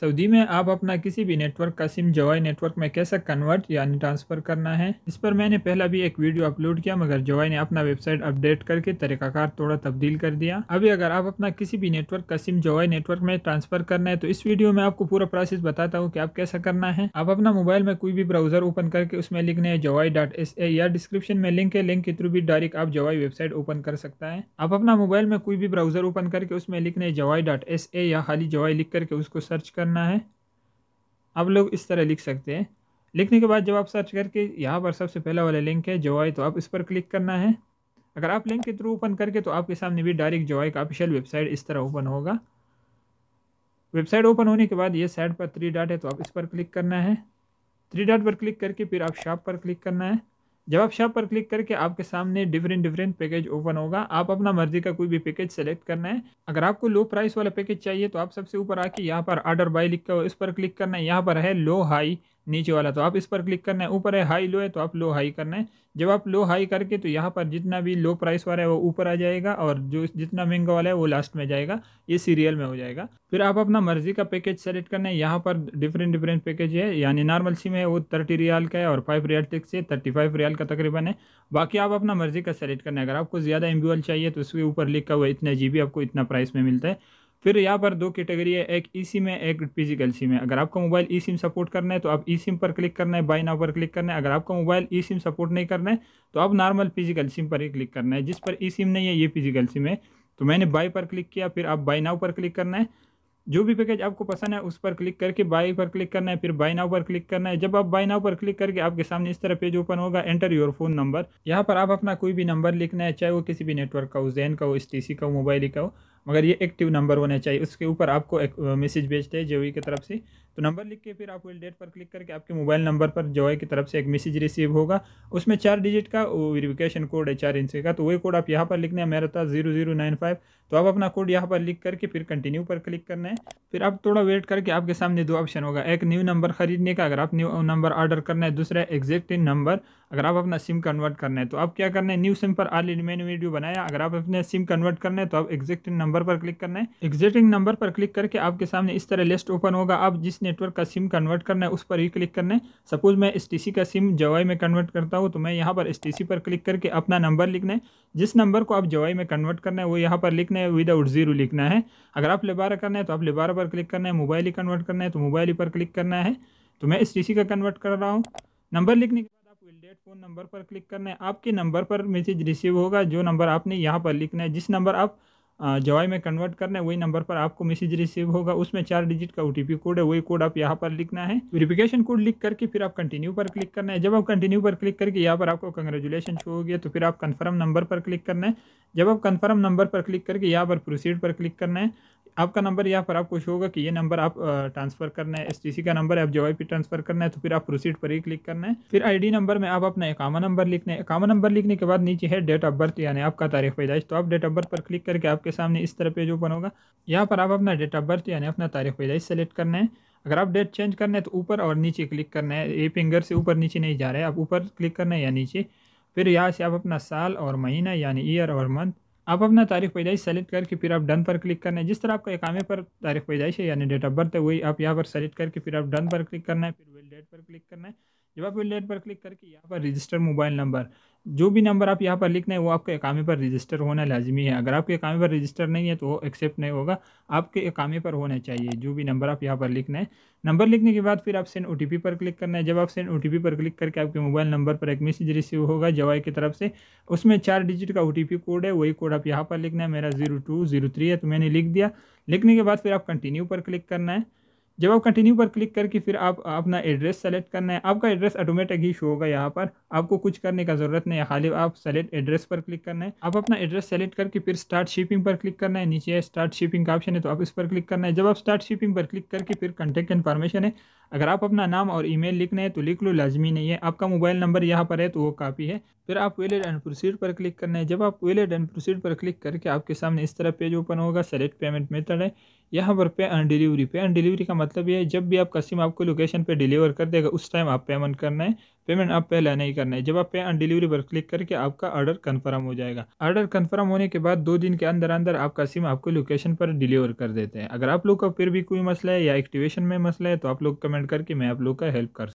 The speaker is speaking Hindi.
सऊदी में आप अपना किसी भी नेटवर्क का सिम जवाई नेटवर्क में कैसे कन्वर्ट यानी ट्रांसफ़र करना है इस पर मैंने पहला भी एक वीडियो अपलोड किया मगर जवाई ने अपना वेबसाइट अपडेट करके तरीकाकार थोड़ा तब्दील कर दिया अभी अगर आप अपना किसी भी नेटवर्क का सिम जवाई नेटवर्क में ट्रांसफ़र करना है तो इस वीडियो में आपको पूरा प्रोसेस बताता हूँ कि आप कैसा करना है आप अपना मोबाइल में कोई भी ब्राउजर ओपन करके उसमें लिखने जवाई डॉट एस ए या डिस्क्रिप्शन में लिंक है लिंक के थ्रू भी डायरेक्ट आप जवाई वेबसाइट ओपन कर सकता है आप अपना मोबाइल में कोई भी ब्राउजर ओपन करके उसमें लिखने जवाई डॉट एस ए या खाली जवाई लिख करके उसको सर्च कर करना है आप लोग इस तरह लिख सकते हैं लिखने के बाद जब आप सर्च करके यहाँ पर सबसे पहला वाला लिंक है जोआई तो आप इस पर क्लिक करना है अगर आप लिंक के थ्रू ओपन करके तो आपके सामने भी डायरेक्ट जो का ऑफिशियल वेबसाइट इस तरह ओपन होगा वेबसाइट ओपन होने के बाद ये साइड पर थ्री डॉट है तो आप इस पर क्लिक करना है थ्री डॉट पर क्लिक करके फिर आप शॉप पर क्लिक करना है जब आप शॉप पर क्लिक करके आपके सामने डिफरेंट डिफरेंट पैकेज ओपन होगा आप अपना मर्जी का कोई भी पैकेज सेलेक्ट करना है अगर आपको लो प्राइस वाला पैकेज चाहिए तो आप सबसे ऊपर आके यहाँ पर आर्डर बाय लिखा इस पर क्लिक करना है यहाँ पर है लो हाई नीचे वाला तो आप इस पर क्लिक करना है ऊपर है हाई लो है तो आप लो हाई करना है जब आप लो हाई करके तो यहाँ पर जितना भी लो प्राइस वाला है वो ऊपर आ जाएगा और जो जितना महंगा वाला है वो लास्ट में जाएगा ये सीरियल में हो जाएगा फिर आप अपना मर्जी का पैकेज सेलेक्ट करना है यहाँ पर डिफरेंट डिफरेंट पैकेज है यानी नॉर्मल सिम है वो थर्टी रियाल का है और फाइव रियाल तक से थर्टी फाइव रियाल का तकरीबन है बाकी आप अपना मर्जी का सेलेक्ट करना है अगर आपको ज़्यादा एम चाहिए तो उसके ऊपर लिखा हुआ इतना जी आपको इतना प्राइस में मिलता है फिर यहाँ पर दो कैटेगरी है एक ई सिम है एक फिजिकल सिम है अगर आपका मोबाइल ई सिम सपोर्ट करना है तो आप ई सिम पर क्लिक करना है बाई नाव पर क्लिक करना है अगर आपका मोबाइल ई सिम सपोर्ट नहीं करना है तो आप नॉर्मल फिजिकल सिम पर ही क्लिक करना है जिस पर ई सिम नहीं है ये फिजिकल सिम है तो मैंने बाई पर क्लिक किया फिर आप बाई नाव पर क्लिक करना है जो भी पैकेज आपको पसंद है उस पर क्लिक करके बाई पर क्लिक करना है फिर बाई नाव पर क्लिक करना है जब आप बाई नाव पर क्लिक करके आपके सामने इस तरह पेज ओपन होगा एंटर योर फोन नंबर यहाँ पर आप अपना कोई भी नंबर लिखना है चाहे वो किसी भी नेटवर्क का हो जैन का हो एस का हो मोबाइल का हो मगर ये एक्टिव नंबर होने चाहिए उसके ऊपर आपको मैसेज भेजते हैं जेवी की तरफ से तो नंबर लिख के फिर आप वेल डेट पर क्लिक करके आपके मोबाइल नंबर पर जोए की तरफ से एक मैसेज रिसीव होगा उसमें चार डिजिट का वेरिफिकेशन कोड है चार इंच का तो वही कोड आप यहाँ पर लिखना है मेरा था जीरो जीरो नाइन फाइव तो आप अपना कोड यहाँ पर लिख करके फिर कंटिन्यू पर क्लिक करना है फिर आप थोड़ा वेट करके आपके सामने दो ऑप्शन होगा एक न्यू नंबर खरीदने का अगर आप न्यू नंबर ऑर्डर करना है दूसरा एग्जैक्ट नंबर अगर आप अपना सिम कन्वर्ट करना है तो आप क्या करना है न्यू सिम पर आर्ली मैंने वीडियो बनाया अगर आप अपने सिम कन्वर्ट तो करना है तो आप एग्जैक्टिंग नंबर पर क्लिक करना है एग्जैक्टिंग नंबर पर क्लिक करके आपके सामने इस तरह लिस्ट ओपन होगा आप जिस नेटवर्क का सिम कन्वर्ट करना है उस पर ही क्लिक करना है सपोज मैं एस का सिम जवाई में कन्वर्ट करता हूँ तो मैं यहाँ पर एस पर क्लिक करके अपना नंबर लिखना है जिस नंबर को आप जवाई में कन्वर्ट करना है वो यहाँ पर लिखना है विदाउट जीरो लिखना है अगर आप लेबारा करना है तो आप लेबारा पर क्लिक करना है मोबाइल ही कन्वर्ट करना है तो मोबाइल ही पर क्लिक करना है तो मैं एस का कन्वर्ट कर रहा हूँ नंबर लिखने डिस्प्लेड फ़ोन नंबर पर क्लिक करना है आपके नंबर पर मैसेज रिसीव होगा जो नंबर आपने यहाँ पर लिखना है जिस नंबर आप जवाई में कन्वर्ट करना है वही नंबर पर आपको मैसेज रिसीव होगा उसमें चार डिजिट का ओ कोड है वही कोड आप यहाँ पर लिखना है वेरिफिकेशन कोड लिख करके फिर आप कंटिन्यू पर क्लिक करना है जब आप कंटिन्यू पर क्लिक करके यहाँ पर आपको कंग्रेचुलेशन शो हो गया तो फिर आप कन्फर्म नंबर पर क्लिक करना है जब आप कन्फर्म नंबर पर क्लिक करके यहाँ पर प्रोसीड पर क्लिक करना है आपका नंबर यहाँ पर आपको शो होगा कि ये नंबर आप ट्रांसफ़र करना है एस का नंबर है आप जो पी ट्रांसफ़र करना है तो फिर आप प्रोसीड पर ही क्लिक करना है फिर आईडी नंबर में आप अपना एकामा नंबर लिखना है एकामा नंबर लिखने के बाद नीचे है डेट ऑफ बर्थ यानी आपका तारीख पैदाइश तो आप डेट ऑफ बर्थ पर क्लिक करके आपके सामने इस तरह पेज ओपन होगा यहाँ पर आप अपना डेट ऑफ बर्थ यानी अपना तारीख पैदाइश सेलेक्ट करना है अगर आप डेट चेंज करना है तो ऊपर और नीचे क्लिक करना है ये फिंगर से ऊपर नीचे नहीं जा रहे आप ऊपर क्लिक करना है या नीचे फिर यहाँ से आप अपना साल और महीना यानी ईयर और मंथ आप अपना तारीख पैदाइश सेलेक्ट करके फिर आप डन पर क्लिक करना है जिस तरह आपका एकामे पर तारीख पैदाइश है यानी डेट ऑफ बर्थ है वही आप यहाँ पर सेलेक्ट करके फिर आप डन पर क्लिक करना है फिर वेल डेट पर क्लिक करना है जब आप विलेट पर क्लिक करके यहाँ पर रजिस्टर मोबाइल नंबर जो भी नंबर आप यहाँ पर लिखना है वो आपके अकामे पर रजिस्टर होना लाजमी है अगर आपके अकामे पर रजिस्टर नहीं है तो वो एक्सेप्ट नहीं होगा आपके अकामे पर होना चाहिए जो भी नंबर आप यहाँ पर लिखना है नंबर लिखने के बाद फिर आप सेंड ओ पर क्लिक करना है जब आप सेंड ओ पर क्लिक करके आपके मोबाइल नंबर पर एक मैसेज रिसीव होगा जवाई की तरफ से उसमें चार डिजिट का ओ कोड है वही कोड आप यहाँ पर लिखना है मेरा जीरो है तो मैंने लिख दिया लिखने के बाद फिर आप कंटिन्यू पर क्लिक करना है जब आप कंटिन्यू पर क्लिक करके फिर आप अपना एड्रेस सेलेक्ट करना है आपका एड्रेस ऑटोमेटिक ही शो होगा यहाँ पर आपको कुछ करने का ज़रूरत नहीं है खाली आप सेलेक्ट एड्रेस पर क्लिक करना है आप अपना एड्रेस सेलेक्ट करके फिर स्टार्ट शिपिंग पर क्लिक करना है नीचे स्टार्ट शिपिंग का ऑप्शन है तो आप इस पर क्लिक करना है जब आप स्टार्ट शिपिंग पर क्लिक करके फिर कंटेक्ट इन्फॉर्मेशन है अगर आप अपना नाम और ईमेल लिखना है तो लिख लो लाजमी नहीं है आपका मोबाइल नंबर यहाँ पर है तो वो काफ़ी है फिर आप वेलेड एंड प्रोसीड पर क्लिक करना है जब आप वेलेड एंड प्रोसीड पर क्लिक करके आपके सामने इस तरह पेज ओपन होगा सेलेक्ट पेमेंट मेथड है यहाँ पर pay on delivery pay on delivery का मतलब ये है जब भी आप कस्टम आपको लोकेशन पे डिलीवर कर देगा उस टाइम आप पेमेंट करना है पेमेंट आप पहले नहीं करना है जब आप पे ऑन डिलीवरी पर क्लिक करके आपका ऑर्डर कन्फर्म हो जाएगा ऑर्डर कन्फर्म होने के बाद दो दिन के अंदर अंदर आपका सिम आपको लोकेशन पर डिलीवर कर देते हैं अगर आप लोग का फिर भी कोई मसला है या एक्टिवेशन में मसला है तो आप लोग कमेंट करके मैं आप लोग का हेल्प कर